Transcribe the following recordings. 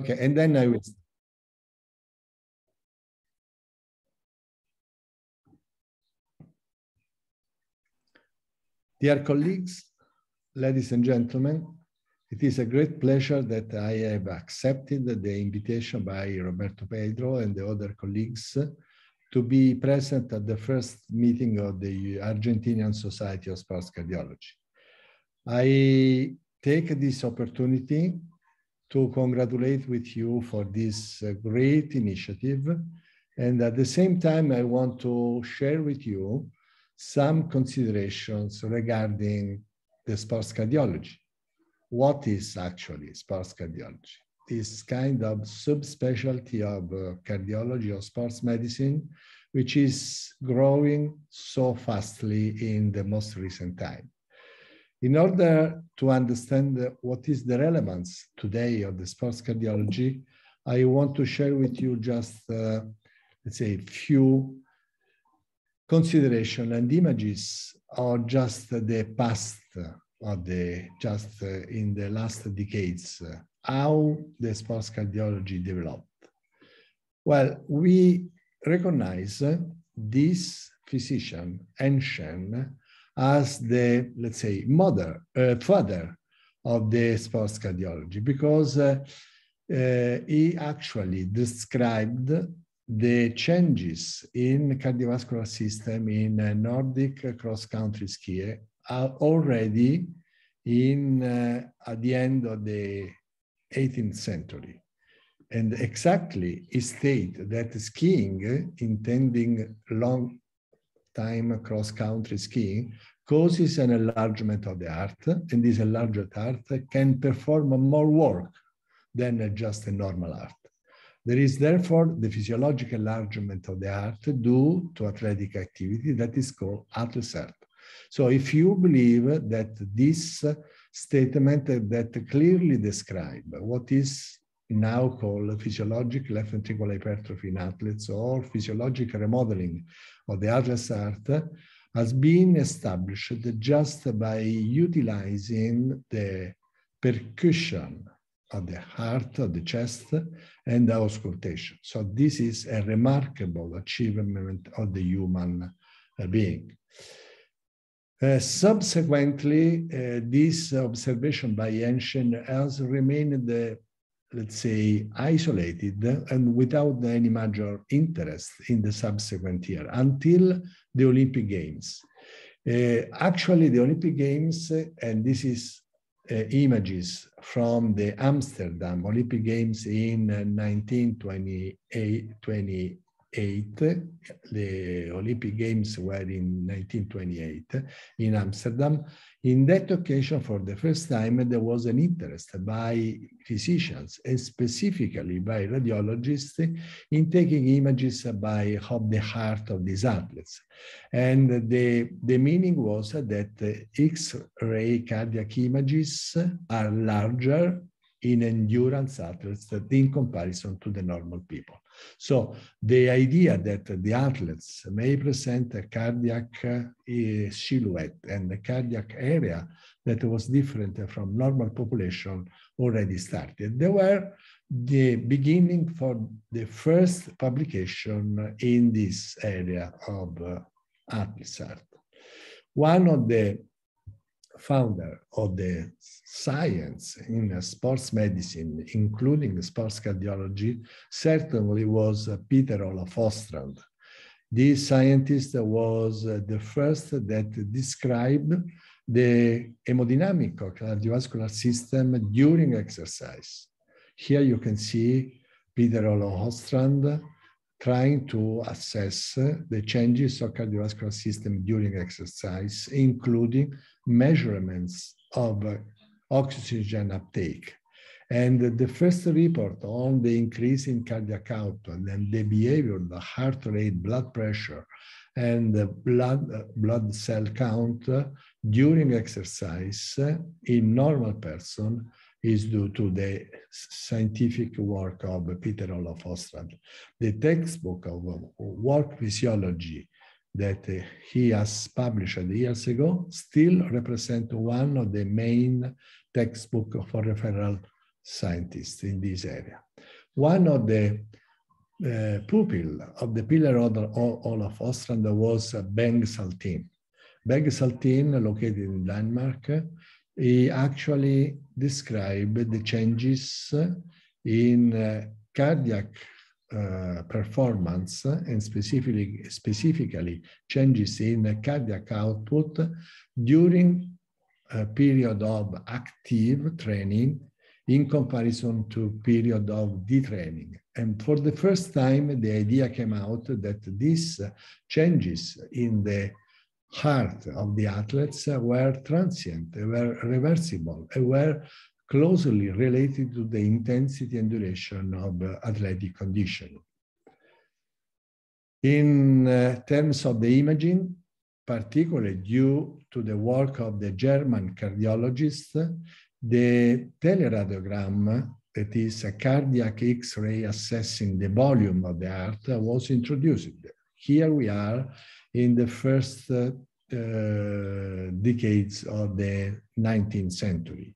Okay, and then I will. Dear colleagues, ladies and gentlemen, it is a great pleasure that I have accepted the invitation by Roberto Pedro and the other colleagues to be present at the first meeting of the Argentinian Society of Sports Cardiology. I take this opportunity to congratulate with you for this uh, great initiative. And at the same time, I want to share with you some considerations regarding the sports cardiology. What is actually sports cardiology? This kind of subspecialty of uh, cardiology or sports medicine, which is growing so fastly in the most recent time in order to understand what is the relevance today of the sports cardiology, I want to share with you just, uh, let's say, few consideration and images or just the past or the just uh, in the last decades, uh, how the sports cardiology developed. Well, we recognize this physician, Enshen, as the, let's say, mother, uh, father of the sports cardiology, because uh, uh he actually described the changes in cardiovascular system in uh, Nordic cross-country skier uh, already in at the end of the 18th century. And exactly he stated that skiing, intending long time cross-country skiing, causes an enlargement of the heart, and this enlarged heart can perform more work than just a normal heart. There is therefore the physiological enlargement of the heart due to athletic activity that is called atherosclerosis. So if you believe that this statement that clearly describe what is now called physiologic left ventricular hypertrophy in athletes or physiologic remodeling of the atlas art has been established just by utilizing the percussion at the heart, at the chest, and the auscultation. So this is a remarkable achievement of the human uh, being. Uh, subsequently, uh, this observation by ancient has remained, uh, let's say, isolated and without any major interest in the subsequent year until the Olympic Games. Uh, actually, the Olympic Games, uh, and this is uh, images from the Amsterdam Olympic Games in 1928, uh, eight, the Olympic Games were in 1928 in Amsterdam. In that occasion, for the first time, there was an interest by physicians and specifically by radiologists in taking images by of the heart of these athletes. And the, the meaning was that X-ray cardiac images are larger in endurance athletes in comparison to the normal people. So the idea that the athletes may present a cardiac uh, silhouette and a cardiac area that was different from normal population already started. They were the beginning for the first publication in this area of uh, research. art. One of the founder of the science in sports medicine, including sports cardiology, certainly was Peter Olaf Ostrand. This scientist was the first that described the hemodynamic or cardiovascular system during exercise. Here you can see Peter Olaf Ostrand trying to assess the changes of cardiovascular system during exercise, including measurements of oxygen uptake. And the first report on the increase in cardiac output and the behavior, the heart rate, blood pressure, and the blood, blood cell count during exercise in normal person is due to the scientific work of Peter Olaf Ostrand. The textbook of work physiology that he has published years ago still represents one of the main textbooks for referral scientists in this area. One of the uh, pupil of the pillar of Olaf Ostrand was Beng Saltin. Beng Saltin, located in Denmark, he actually described the changes in uh, cardiac uh, performance and specifically, specifically changes in cardiac output during a period of active training in comparison to period of detraining. And for the first time, the idea came out that these changes in the heart of the athletes were transient, were reversible, were closely related to the intensity and duration of athletic condition. In uh, terms of the imaging, particularly due to the work of the German cardiologist, the teleradiogram, that is a cardiac X-ray assessing the volume of the heart, was introduced. Here we are in the first uh, uh, decades of the 19th century.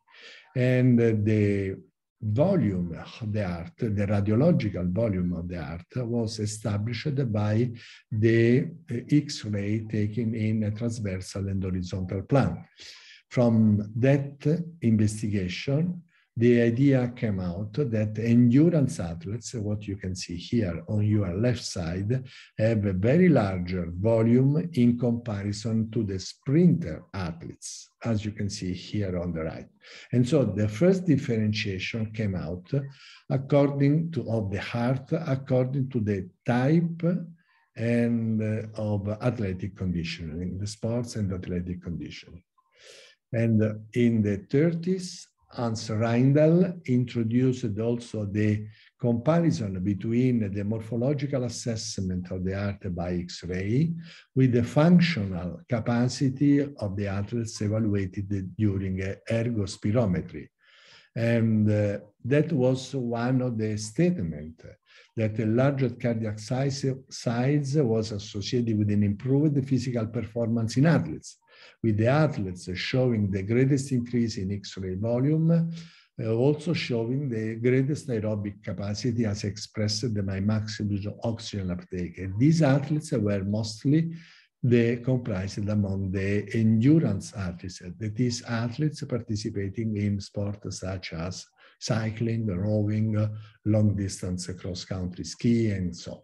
And the volume of the art, the radiological volume of the art, was established by the X-ray taken in a transversal and horizontal plan. From that investigation, the idea came out that endurance athletes, what you can see here on your left side, have a very larger volume in comparison to the sprinter athletes, as you can see here on the right. And so the first differentiation came out according to of the heart, according to the type and uh, of athletic conditioning, the sports and athletic conditioning. And in the 30s, Hans Reindl introduced also the comparison between the morphological assessment of the heart by X-ray with the functional capacity of the athletes evaluated during ergospirometry. And uh, that was one of the statements that a larger cardiac size, size was associated with an improved physical performance in athletes with the athletes showing the greatest increase in X-ray volume, uh, also showing the greatest aerobic capacity as expressed by maximum oxygen uptake. And these athletes were mostly the comprised among the endurance athletes, that is athletes participating in sports such as cycling, rowing, long distance cross-country ski, and so on.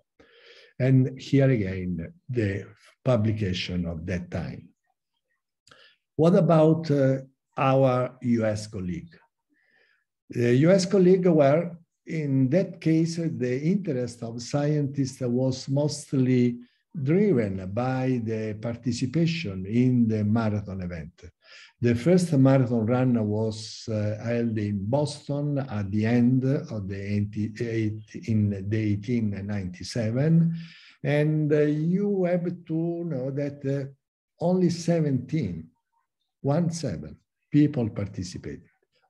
And here again, the publication of that time. What about uh, our US colleague? The US colleague well, in that case, the interest of scientists was mostly driven by the participation in the marathon event. The first marathon run was uh, held in Boston at the end of the in the 1897, and uh, you have to know that uh, only 17 one seven people participated.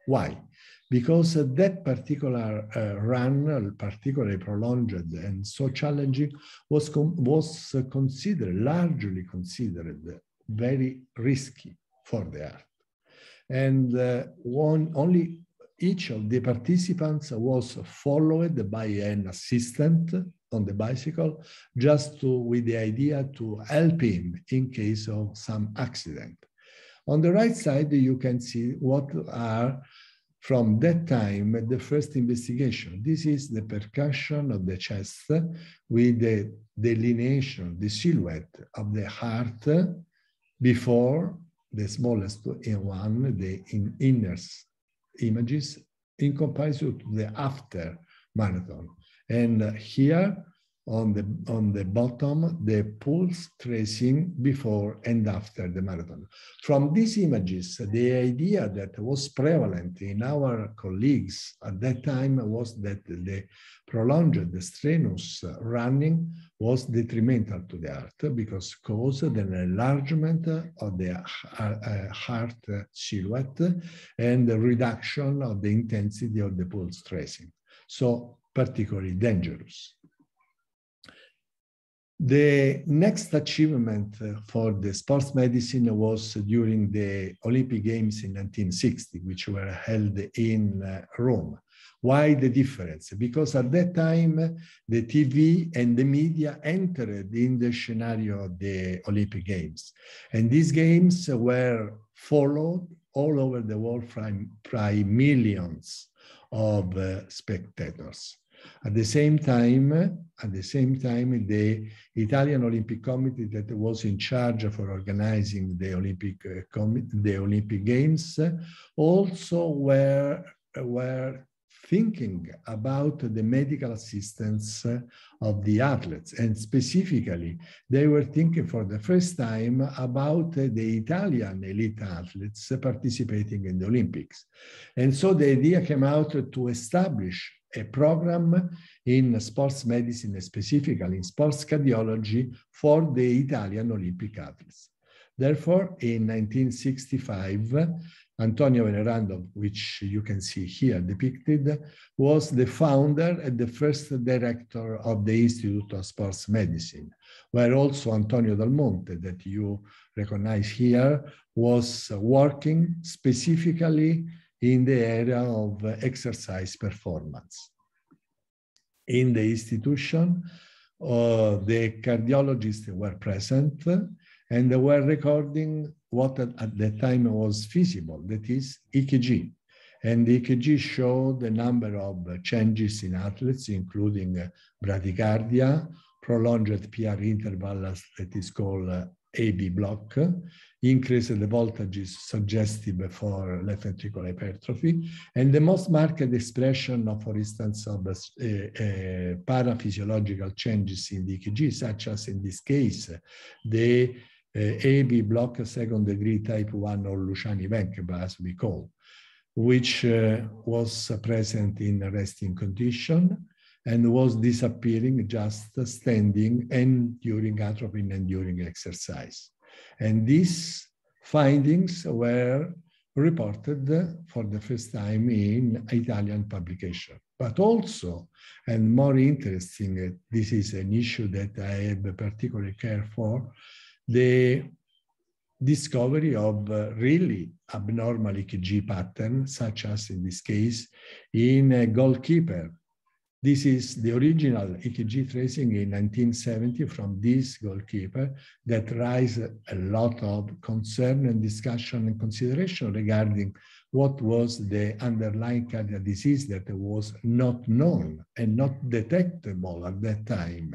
Why? Because that particular uh, run, particularly prolonged and so challenging, was, was considered, largely considered, very risky for the art. And uh, one, only each of the participants was followed by an assistant on the bicycle, just to, with the idea to help him in case of some accident. On the right side, you can see what are from that time the first investigation. This is the percussion of the chest with the delineation, the silhouette of the heart before the smallest one, the in inner images in comparison to the after marathon. And here on the, on the bottom, the pulse tracing before and after the marathon. From these images, the idea that was prevalent in our colleagues at that time was that the prolonged the strenuous running was detrimental to the heart because caused an enlargement of the uh, heart silhouette and the reduction of the intensity of the pulse tracing. So particularly dangerous. The next achievement uh, for the sports medicine was during the Olympic Games in 1960, which were held in uh, Rome. Why the difference? Because at that time, the TV and the media entered in the scenario of the Olympic Games. And these games were followed all over the world by, millions of uh, spectators. At the same time, at the same time, the Italian Olympic Committee that was in charge for organizing the Olympic uh, the Olympic Games also were were thinking about the medical assistance of the athletes and specifically they were thinking for the first time about the italian elite athletes participating in the olympics and so the idea came out to establish a program in sports medicine, specifically in sports cardiology for the Italian Olympic athletes. Therefore, in 1965, Antonio Venerando, which you can see here depicted, was the founder and the first director of the Institute of Sports Medicine, where also Antonio Dal Monte, that you recognize here, was working specifically in the area of exercise performance. In the institution, uh, the cardiologists were present and they were recording what at the time was feasible, that is EKG. And the EKG showed the number of changes in athletes, including uh, bradycardia, prolonged PR interval, that is called uh, AB block, increase the voltages suggestive for left ventricular hypertrophy, and the most marked expression, of, for instance, of uh, uh, paraphysiological changes in the EKG, such as in this case, the uh, AB block second degree type 1 or Luciani-Venkba, as we call, which uh, was present in resting condition and was disappearing just standing and during atropine and during exercise. And these findings were reported for the first time in Italian publication. But also, and more interesting, this is an issue that I have particularly care for, the discovery of really abnormal EKG pattern, such as in this case, in a goalkeeper this is the original EKG tracing in 1970 from this goalkeeper that raised a lot of concern and discussion and consideration regarding what was the underlying cardiac disease that was not known and not detectable at that time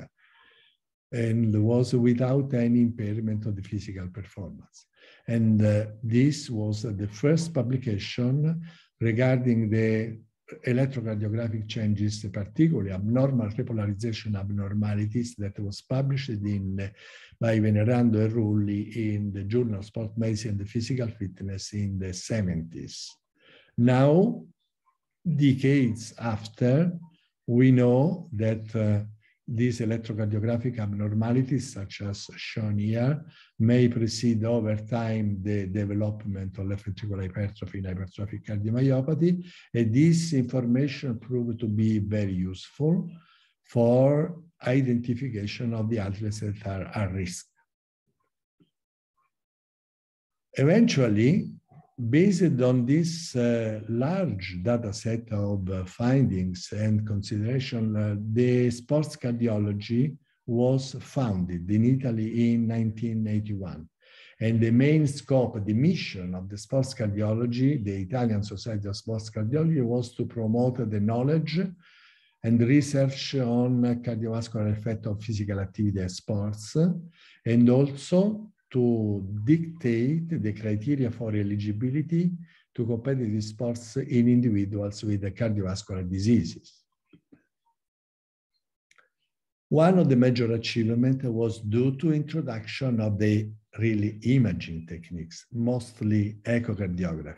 and was without any impairment of the physical performance. And uh, this was the first publication regarding the electrocardiographic changes, particularly abnormal repolarization abnormalities that was published in by Venerando and Rulli in the Journal of Sport Medicine and Physical Fitness in the 70s. Now, decades after, we know that uh, these electrocardiographic abnormalities, such as shown here, may precede over time the development of left ventricular hypertrophy in hypertrophic cardiomyopathy. And this information proved to be very useful for identification of the athletes that are at risk. Eventually, based on this uh, large data set of uh, findings and consideration, uh, the sports cardiology was founded in Italy in 1981. And the main scope, the mission of the sports cardiology, the Italian Society of Sports Cardiology, was to promote the knowledge and research on cardiovascular effect of physical activity and sports, and also to dictate the criteria for eligibility to competitive sports in individuals with cardiovascular diseases. One of the major achievements was due to introduction of the really imaging techniques, mostly echocardiography.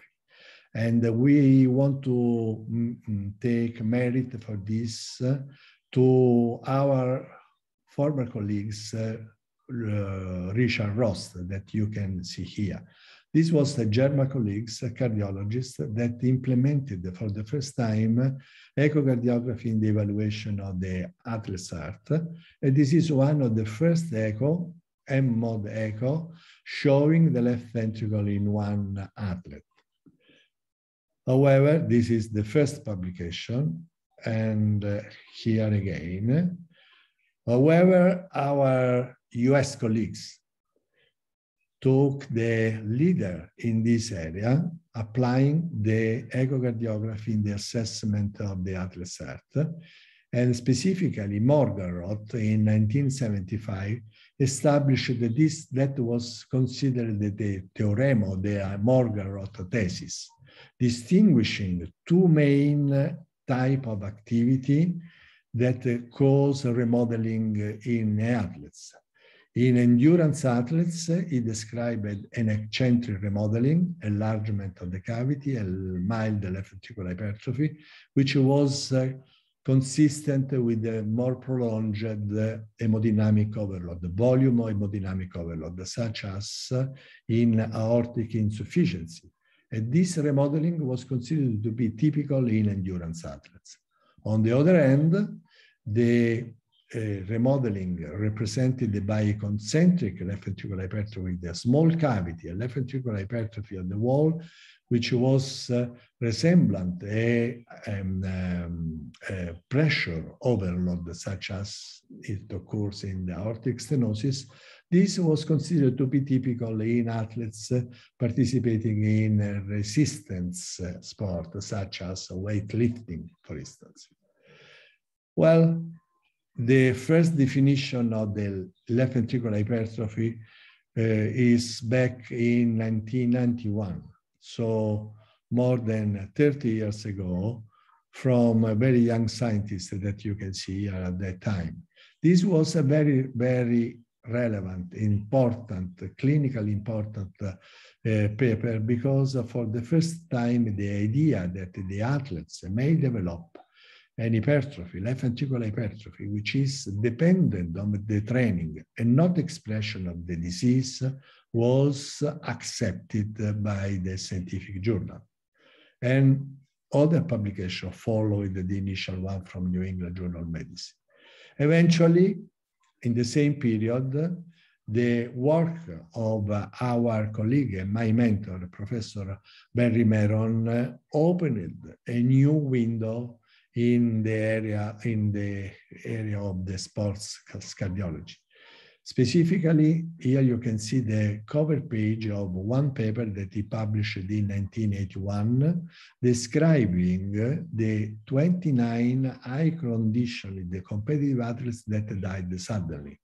And we want to mm, mm, take merit for this to our former colleagues uh, Richard Rost that you can see here. This was the German colleagues, cardiologists, that implemented for the first time echocardiography in the evaluation of the atlas art. And this is one of the first echo, M-mod echo, showing the left ventricle in one atlet. However, this is the first publication, and uh, here again. However, our US colleagues took the leader in this area, applying the echocardiography in the assessment of the Atlas Earth, and specifically Morgenroth in 1975 established that this that was considered the, the theorem of the uh, Morgenroth thesis, distinguishing two main type of activity that uh, cause remodeling in athletes. In endurance athletes, he described an eccentric remodeling, enlargement of the cavity, and mild left ventricular hypertrophy, which was uh, consistent with the more prolonged uh, hemodynamic overload, the volume of hemodynamic overload, such as uh, in aortic insufficiency. And this remodeling was considered to be typical in endurance athletes. On the other hand, the remodeling represented by concentric left ventricular hypertrophy, the small cavity, a left ventricular hypertrophy on the wall, which was uh, resemblant a, um, um, a, pressure overload, such as it occurs in the aortic stenosis. This was considered to be typical in athletes uh, participating in resistance uh, sport, such as weightlifting, for instance. Well, the first definition of the left ventricular hypertrophy uh, is back in 1991. So more than 30 years ago from a very young scientist that you can see at that time. This was a very, very relevant, important, clinically important uh, uh, paper because for the first time the idea that the athletes may develop an hypertrophy, left ventricular hypertrophy, which is dependent on the training and not expression of the disease, was accepted by the scientific journal. And other publications followed the initial one from New England Journal of Medicine. Eventually, in the same period, the work of our colleague and my mentor, Professor Barry Meron, opened a new window in the area in the area of the sports cardiology. Specifically, here you can see the cover page of one paper that he published in 1981, describing the 29 high in the competitive athletes that died suddenly,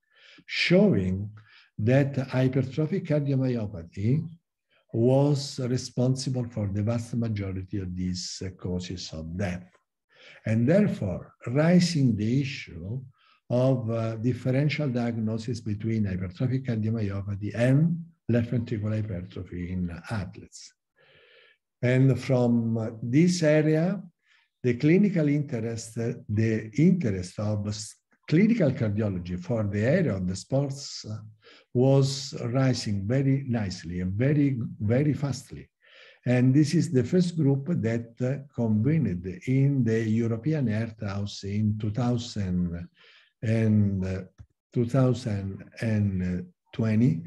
showing that hypertrophic cardiomyopathy was responsible for the vast majority of these causes of death and therefore raising the issue of uh, differential diagnosis between hypertrophic cardiomyopathy and left ventricular hypertrophy in athletes. And from uh, this area, the clinical interest, uh, the interest of clinical cardiology for the area of the sports uh, was rising very nicely and very, very fastly. And this is the first group that uh, convened in the European Earth House in 2000 and uh, 2020,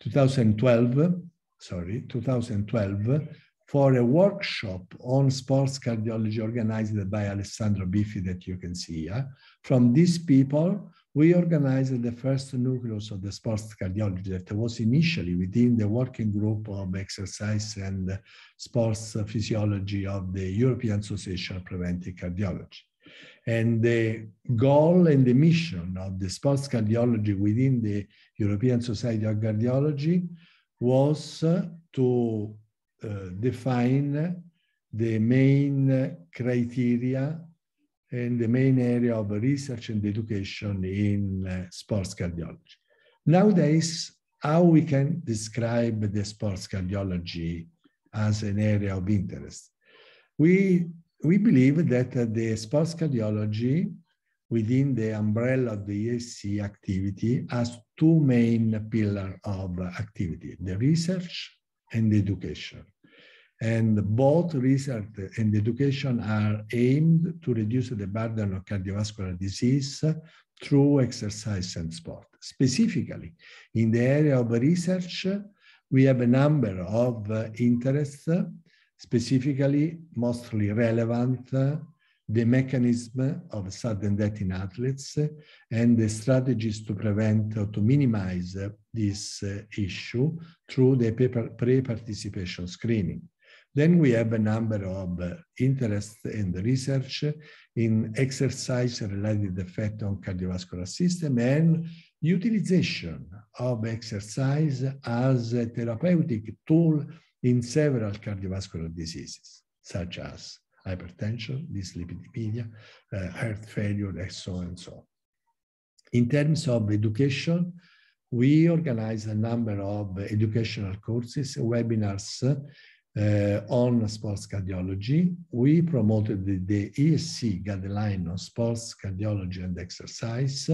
2012, sorry, 2012, for a workshop on sports cardiology organized by Alessandro Biffi that you can see here, from these people we organized the first nucleus of the sports cardiology that was initially within the working group of exercise and sports physiology of the European Association of Preventive Cardiology. And the goal and the mission of the sports cardiology within the European Society of Cardiology was uh, to uh, define the main criteria and the main area of research and education in eh, sports cardiology. Nowadays, how we can describe the sports cardiology as an area of interest? We, we believe that the sports cardiology within the umbrella of the ESC activity has two main pillars of activity, the research and the education. And both research and education are aimed to reduce the burden of cardiovascular disease through exercise and sport. Specifically, in the area of research, we have a number of interests, specifically mostly relevant the mechanism of sudden death in athletes and the strategies to prevent or to minimize this issue through the pre-participation screening. Then we have a number of uh, interests and research in exercise-related effect on cardiovascular system and utilization of exercise as a therapeutic tool in several cardiovascular diseases, such as hypertension, dyslipidemia, uh, heart failure, and so on and so on. In terms of education, we organize a number of educational courses, webinars, uh, on sports cardiology. We promoted the, the, ESC guideline on sports cardiology and exercise.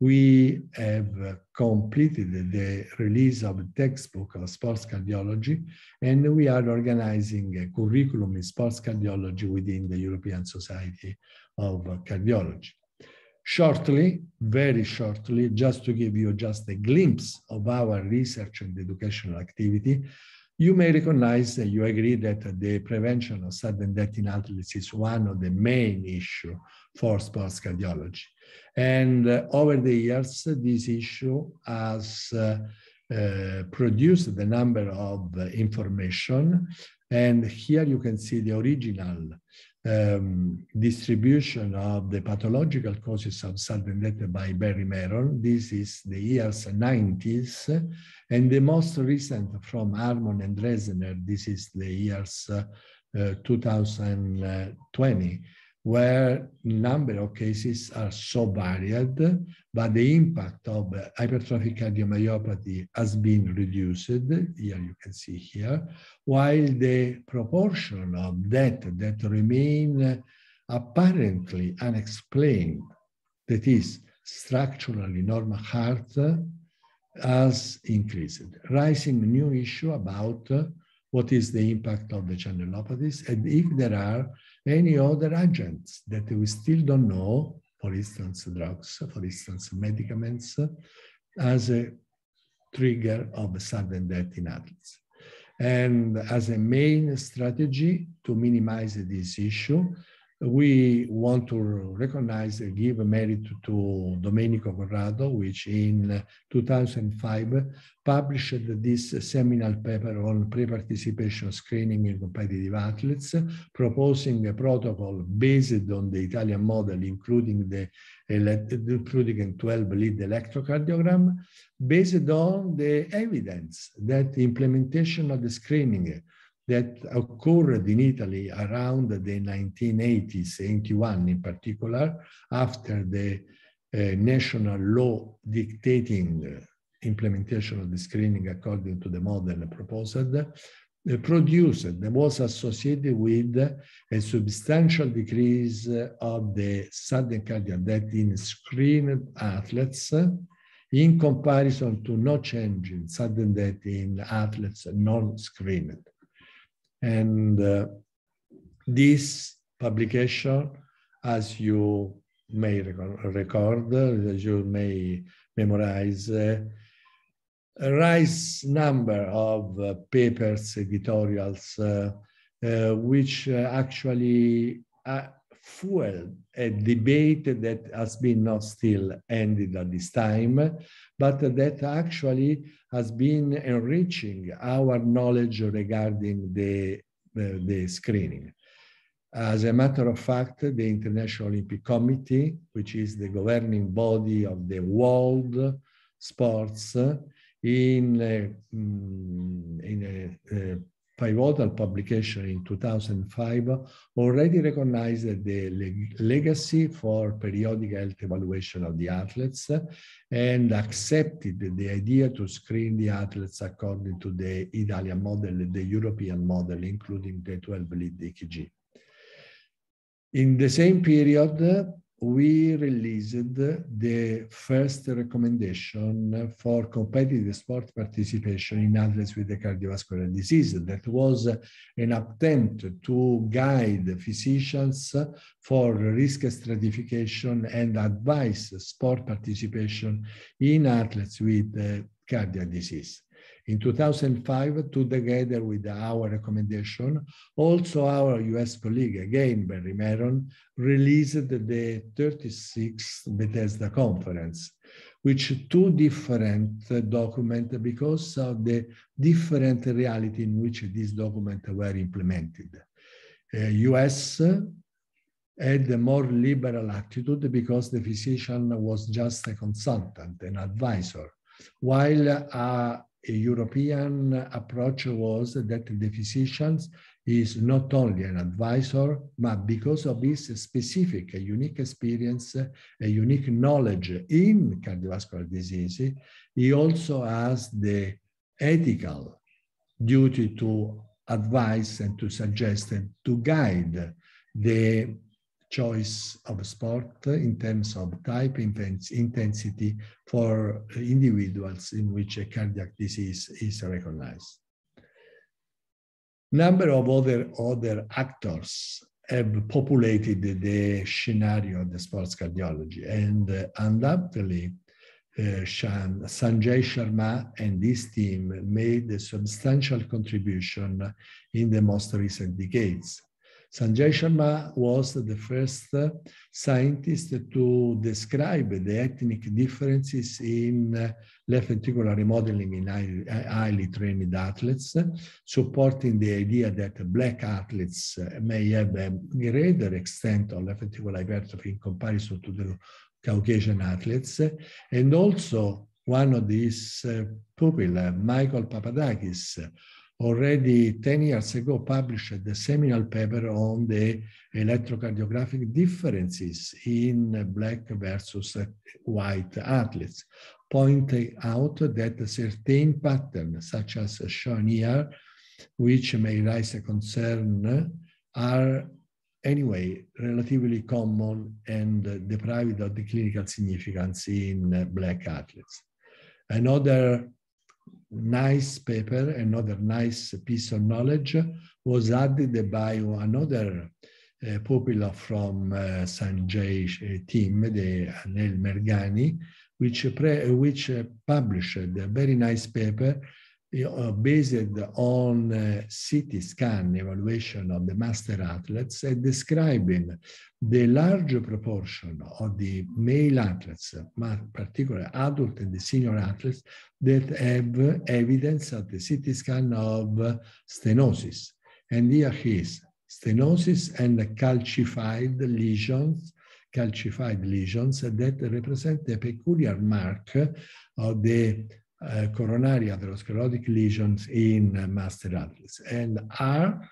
We have completed the release of a textbook of sports cardiology, and we are organizing a curriculum in sports cardiology within the European Society of Cardiology. Shortly, very shortly, just to give you just a glimpse of our research and educational activity, you may recognize that you agree that the prevention of sudden death in athletes is one of the main issues for sports cardiology. And uh, over the years, this issue has uh, uh, produced the number of uh, information. And here you can see the original um, distribution of the pathological causes of sudden death by Barry Merrill. This is the years 90s, and the most recent from Harmon and Dresner, this is the years uh, uh, 2020 where number of cases are so varied, but the impact of hypertrophic cardiomyopathy has been reduced, here you can see here, while the proportion of death that remain apparently unexplained, that is, structurally normal heart, has increased, raising new issue about what is the impact of the channelopathies and if there are any other agents that we still don't know, for instance, drugs, for instance, medicaments, as a trigger of sudden death in adults. And as a main strategy to minimize this issue, we want to recognize and give merit to Domenico Corrado, which in 2005 published this seminal paper on pre-participation screening in competitive athletes, proposing a protocol based on the Italian model, including the including 12 lead electrocardiogram, based on the evidence that the implementation of the screening that occurred in Italy around the 1980s, 81 in particular, after the uh, national law dictating implementation of the screening according to the model proposed, uh, produced and was associated with a substantial decrease of the sudden cardiac death in screened athletes in comparison to no change in sudden death in athletes non-screened. And uh, this publication, as you may record, as you may memorize, uh, a rise number of uh, papers, editorials, uh, uh, which uh, actually fuel a debate that has been not still ended at this time, but that actually has been enriching our knowledge regarding the, the screening. As a matter of fact, the International Olympic Committee, which is the governing body of the world sports, in, mm, in a, a uh, pivotal publication in 2005 already recognized the leg legacy for periodic health evaluation of the athletes and accepted the idea to screen the athletes according to the Italian model and the European model, including the 12-lead EKG. In the same period, we released the first recommendation for competitive sport participation in athletes with cardiovascular disease. That was an attempt to guide physicians for risk stratification and advise sport participation in athletes with uh, cardiac disease. In 2005, together with our recommendation, also our US colleague, again, Barry Meron, released the 36th Bethesda Conference, which two different documents because of the different reality in which these documents were implemented. Uh, US had a more liberal attitude because the physician was just a consultant, an advisor, while uh, European approach was that the physician is not only an advisor, but because of his specific, unique experience, a unique knowledge in cardiovascular disease, he also has the ethical duty to advise and to suggest and to guide the choice of sport in terms of type intensity for individuals in which a cardiac disease is recognized. Number of other, other actors have populated the scenario of the sports cardiology and uh, undoubtedly uh, Sanjay Sharma and his team made a substantial contribution in the most recent decades. Sanjay Sharma was the first uh, scientist to describe the ethnic differences in uh, left ventricular remodeling in highly, highly trained athletes, supporting the idea that black athletes uh, may have a greater extent of left ventricular hypertrophy in comparison to the Caucasian athletes, and also one of these uh, pupil, Michael Papadakis, already 10 years ago published the seminal paper on the electrocardiographic differences in black versus white athletes, pointing out that certain patterns, such as shown here, which may raise a concern, are anyway relatively common and deprived of the clinical significance in black athletes. Another nice paper, another nice piece of knowledge was added by another uh, eh, popular from uh, team, the Anel Mergani, which, which published a very nice paper uh, based on uh, eh, CT scan evaluation of the master athletes and eh, describing the large proportion of the male athletes, particularly adult and the senior athletes, that have evidence at the CT scan of stenosis. And here is stenosis and calcified lesions calcified lesions that represent a peculiar mark of the Eh, coronary atherosclerotic lesions in master athletes and are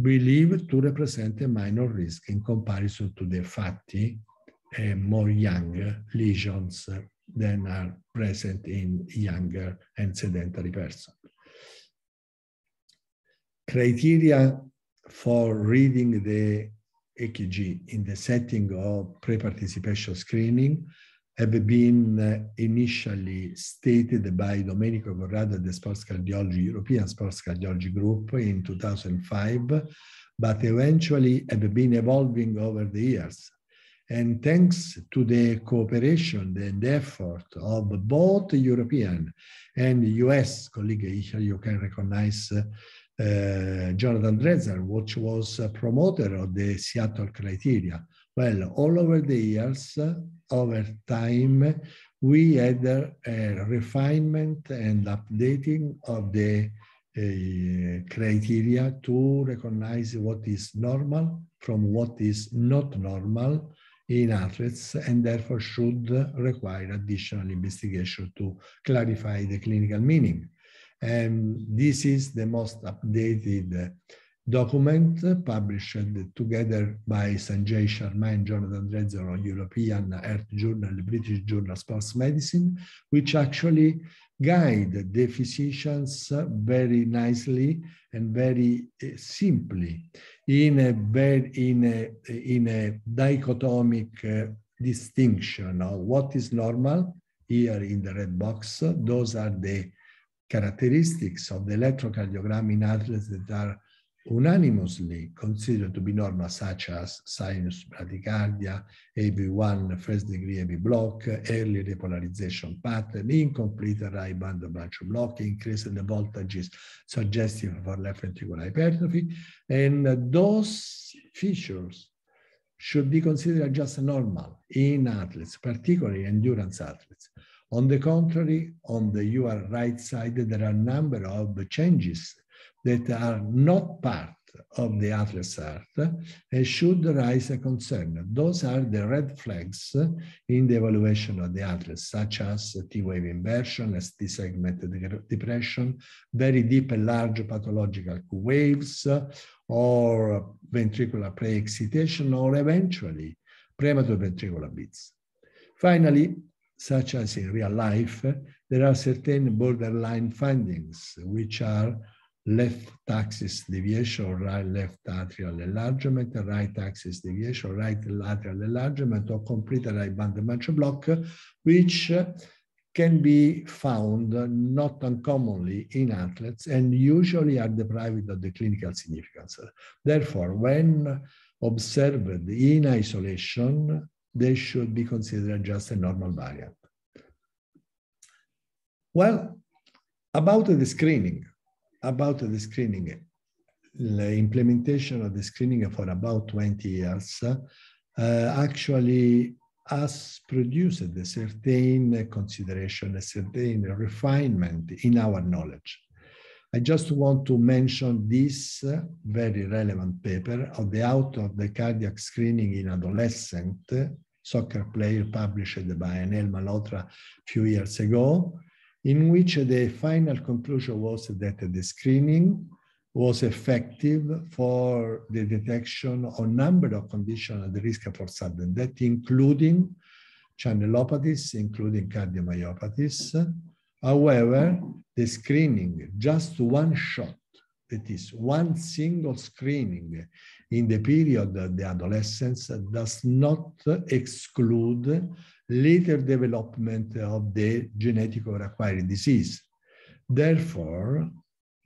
believed to represent a minor risk in comparison to the fatty and more young lesions than are present in younger and sedentary persons. Criteria for reading the EKG in the setting of pre-participation screening have been uh, initially stated by Domenico Corrado the Sports Cardiology, European Sports Cardiology Group in 2005, but eventually have been evolving over the years. And thanks to the cooperation and effort of both European and US colleagues, here you can recognize uh, uh, Jonathan Dresner, which was a promoter of the Seattle criteria, well, all over the years, over time, we had a, a refinement and updating of the uh, criteria to recognize what is normal from what is not normal in athletes and therefore should require additional investigation to clarify the clinical meaning. And this is the most updated document published together by Sanjay Sharma and Jonathan Dredzer on European Earth Journal, British Journal of Sports Medicine, which actually guide the physicians very nicely and very eh, simply in a, in a, in a dichotomic eh, distinction of what is normal here in the red box. Those are the characteristics of the electrocardiogram in athletes that are unanimously considered to be normal, such as sinus bradycardia, AV1 first degree AV block, early repolarization pattern, incomplete right bundle branch block, increase in the voltages suggestive for left ventricular hypertrophy. And those features should be considered just normal in athletes, particularly endurance athletes. On the contrary, on the your right side, there are a number of changes that are not part of the atlas art and should raise a concern. Those are the red flags in the evaluation of the atlas, such as T-wave inversion, ST-segment depression, very deep and large pathological waves, or ventricular pre-excitation, or eventually premature ventricular beats. Finally, such as in real life, there are certain borderline findings, which are left axis deviation or right left atrial enlargement, right axis deviation, right lateral enlargement, or complete right banded block, which uh, can be found not uncommonly in athletes and usually are deprived of the clinical significance. Therefore, when observed in isolation, they should be considered just a normal variant. Well, about the screening, about the screening. The implementation of the screening for about 20 years uh, actually has produced a certain consideration, a certain refinement in our knowledge. I just want to mention this uh, very relevant paper of the author of the cardiac screening in adolescent uh, soccer player published by Anel Malotra a few years ago, in which the final conclusion was that the screening was effective for the detection of number of conditions at risk for sudden death, including channelopathies, including cardiomyopathies. However, the screening, just one shot, that is one single screening in the period of the adolescence does not exclude later development of the genetic or acquired disease. Therefore,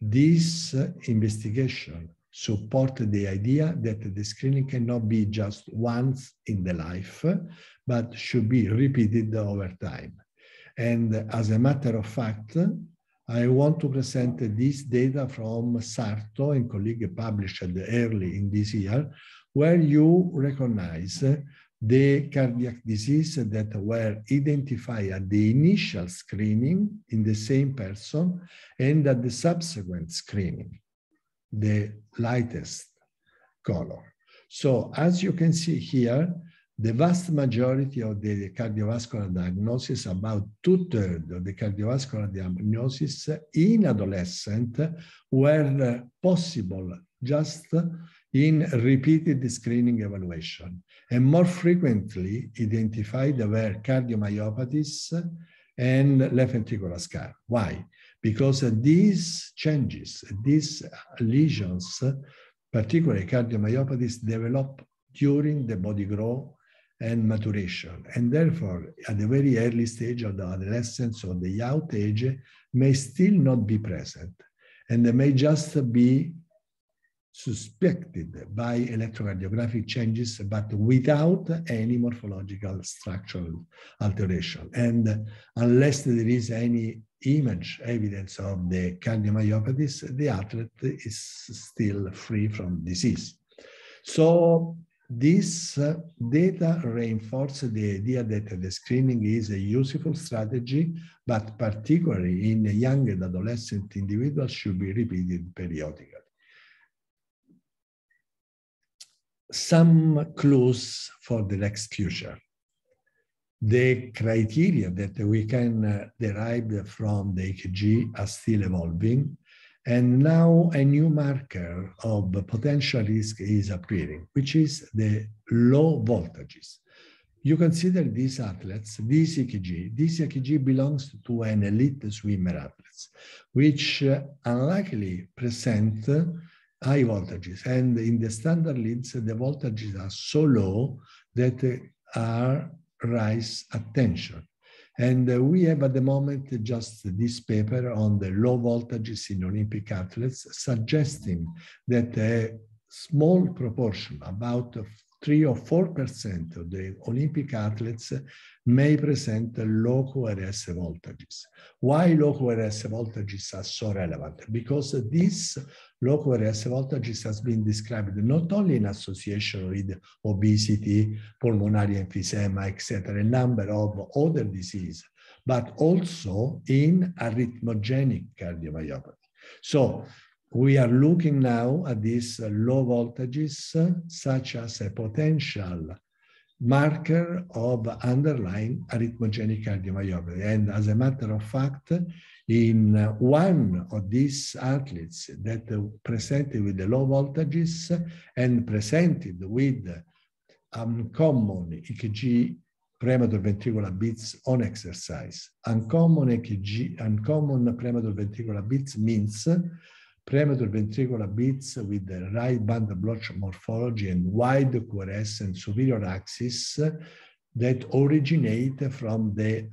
this uh, investigation supported the idea that the screening cannot be just once in the life, but should be repeated over time. And as a matter of fact, I want to present this data from Sarto and colleague published early in this year, where you recognize the cardiac disease that were identified at the initial screening in the same person and at the subsequent screening, the lightest color. So as you can see here, the vast majority of the cardiovascular diagnosis, about two-thirds of the cardiovascular diagnosis in adolescent were possible just in repeated screening evaluation and more frequently identified were cardiomyopathies and left ventricular scar. Why? Because these changes, these lesions, particularly cardiomyopathies, develop during the body growth and maturation. And therefore, at the very early stage of the adolescence or the youth age, may still not be present. And they may just be suspected by electrocardiographic changes, but without any morphological structural alteration. And unless there is any image evidence of the cardiomyopathies, the athlete is still free from disease. So this data reinforces the idea that the screening is a useful strategy, but particularly in young and adolescent individuals should be repeated periodically. some clues for the next future. The criteria that we can uh, derive from the EKG are still evolving, and now a new marker of potential risk is appearing, which is the low voltages. You consider these athletes, this EKG, this EKG belongs to an elite swimmer athletes, which uh, unlikely present high voltages. And in the standard leads, the voltages are so low that they uh, are rise at tension. And uh, we have at the moment just this paper on the low voltages in Olympic athletes, suggesting that a small proportion, about three or four percent of the Olympic athletes may present low QRS voltages. Why low QRS voltages are so relevant? Because these low coherence voltages has been described not only in association with obesity, pulmonary emphysema, etc., a number of other diseases, but also in arrhythmogenic cardiomyopathy. So we are looking now at these low voltages, such as a potential marker of underlying arrhythmogenic cardiomyopathy. And as a matter of fact, in one of these athletes that presented with the low voltages and presented with uncommon EKG premature ventricular beats on exercise. Uncommon EKG, uncommon premature ventricular beats means premature ventricular beats with the right bundle blotch morphology and wide quiescent superior axis that originate from the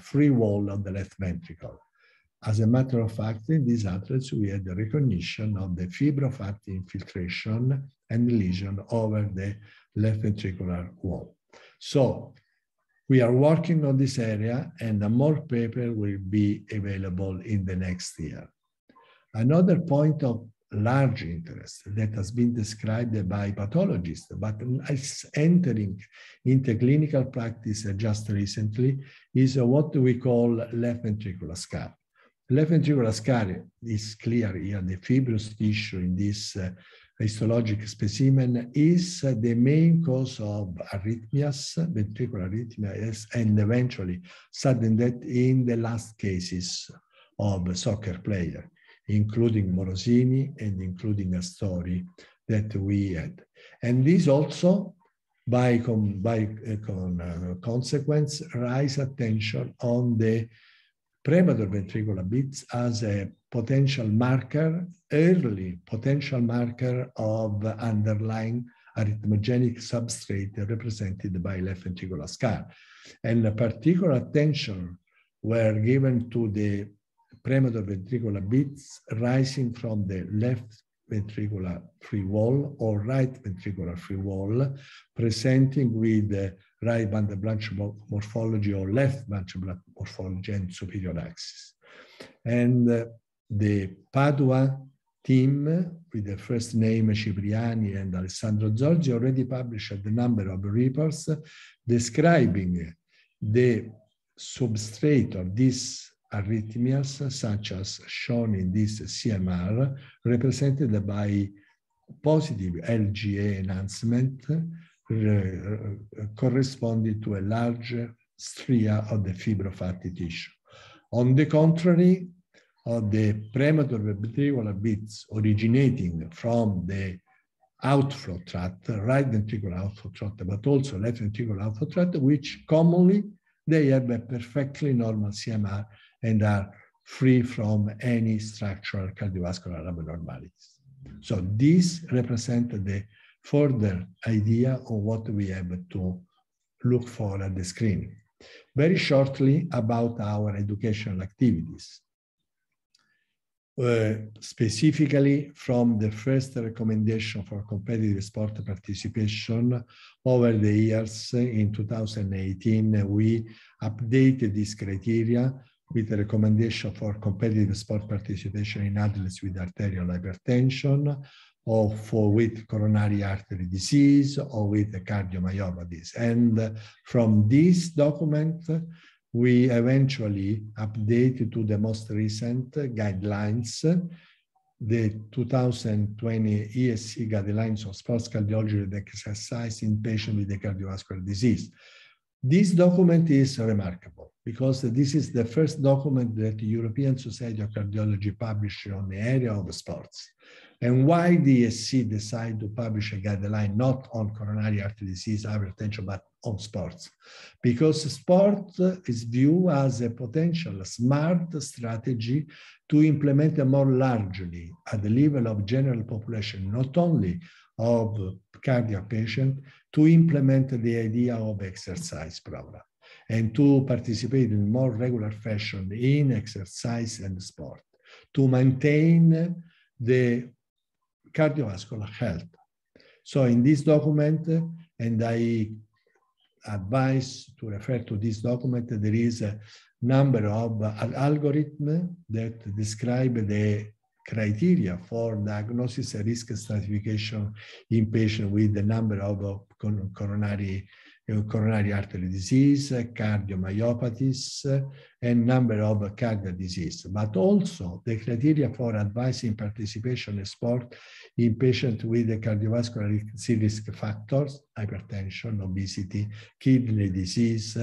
free wall of the left ventricle. As a matter of fact, in these athletes, we had the recognition of the fibrofatty infiltration and lesion over the left ventricular wall. So we are working on this area and more paper will be available in the next year. Another point of large interest that has been described by pathologists, but is entering into clinical practice just recently, is what we call left ventricular scar. Left ventricular scar is clear here, the fibrous tissue in this uh, histologic specimen is uh, the main cause of arrhythmias, ventricular arrhythmias, and eventually sudden death in the last cases of soccer player including Morosini and including a story that we had. And this also, by, com by eh, con uh, consequence, raise attention on the premature ventricular beats as a potential marker, early potential marker of underlying arrhythmogenic substrate represented by left ventricular scar. And particular attention were given to the ventricular beats rising from the left ventricular free wall or right ventricular free wall, presenting with right bundle branch morphology or left branch morphology and superior axis. And uh, the Padua team, with the first name Cipriani and Alessandro Zorzi, already published a number of reports describing the substrate of this arrhythmias, such as shown in this CMR, represented by positive LGA enhancement corresponding to a large stria of the fibrofatty tissue. On the contrary, of uh, the premature ventricular beats originating from the outflow tract, right ventricular outflow tract, but also left ventricular outflow tract, which commonly they have a perfectly normal CMR and are free from any structural cardiovascular abnormalities. So this represents the further idea of what we have to look for at the screen. Very shortly about our educational activities. Uh, specifically from the first recommendation for competitive sport participation over the years in 2018, we updated these criteria with a recommendation for competitive sport participation in adults with arterial hypertension or for with coronary artery disease or with cardiomyopathies. And from this document, we eventually updated to the most recent guidelines, the 2020 ESC guidelines of sports cardiology and exercise in patients with cardiovascular disease. This document is remarkable because this is the first document that the European Society of Cardiology published on the area of sports. And why the ESC decided to publish a guideline not on coronary artery disease, hypertension, but on sports? Because sport is viewed as a potential smart strategy to implement more largely at the level of general population, not only of cardiac patient, to implement the idea of exercise program and to participate in more regular fashion in exercise and sport to maintain the cardiovascular health. So in this document, and I advise to refer to this document, there is a number of algorithms that describe the criteria for diagnosis and risk stratification in patients with the number of uh, coronary coronary artery disease, cardiomyopathies, and number of cardiac disease, but also the criteria for advising participation in sport in patients with the cardiovascular risk factors, hypertension, obesity, kidney disease,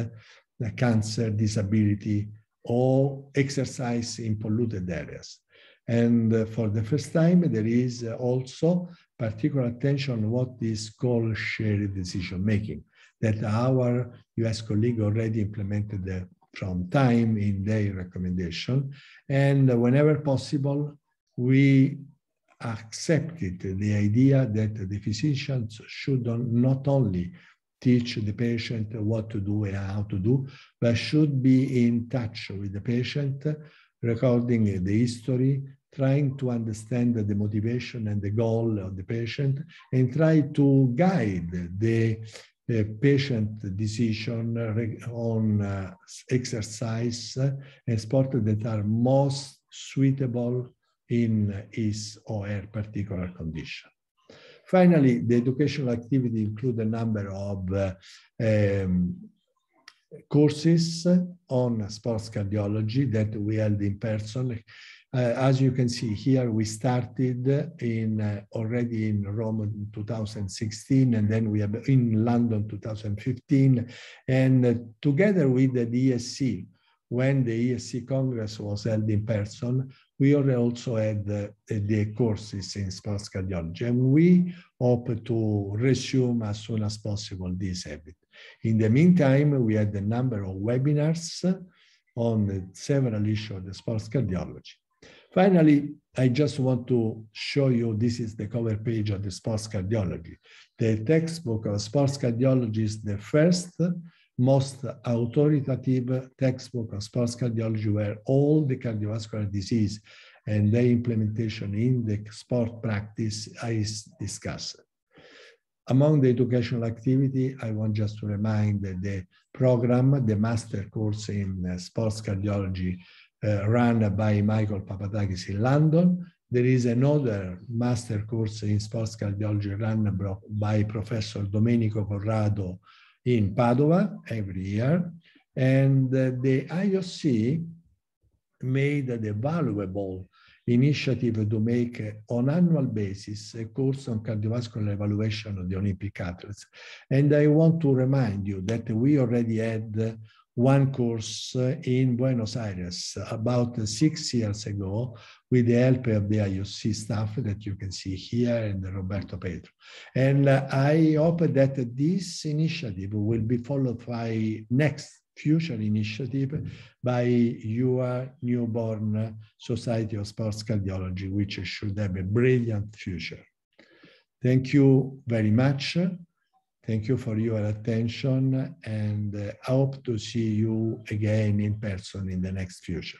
cancer, disability, or exercise in polluted areas. And for the first time, there is also particular attention on what is called shared decision making that our US colleague already implemented from time in their recommendation. And whenever possible, we accepted the idea that the physicians should not only teach the patient what to do and how to do, but should be in touch with the patient, recording the history, trying to understand the motivation and the goal of the patient, and try to guide the patient decision on uh, exercise and sport that are most suitable in his or her particular condition. Finally, the educational activity include a number of uh, um, courses on sports cardiology that we held in person uh, as you can see here, we started in uh, already in Rome in 2016, and then we have in London 2015. And uh, together with the ESC, when the ESC Congress was held in person, we also had the, the courses in sports cardiology, and we hope to resume as soon as possible this habit. In the meantime, we had a number of webinars on several issues of sports cardiology. Finally, I just want to show you, this is the cover page of the sports cardiology. The textbook of sports cardiology is the first, most authoritative textbook of sports cardiology where all the cardiovascular disease and their implementation in the sport practice is discussed. Among the educational activity, I want just to remind that the program, the master course in uh, sports cardiology uh, run by Michael Papadakis in London. There is another master course in sports cardiology run by Professor Domenico Corrado in Padova every year. And uh, the IOC made the valuable initiative to make uh, on annual basis a course on cardiovascular evaluation of the Olympic athletes. And I want to remind you that we already had one course uh, in Buenos Aires about uh, six years ago with the help of the IOC staff that you can see here and Roberto Pedro. And uh, I hope that this initiative will be followed by next future initiative by your newborn Society of Sports Cardiology, which should have a brilliant future. Thank you very much. Thank you for your attention and uh, hope to see you again in person in the next future.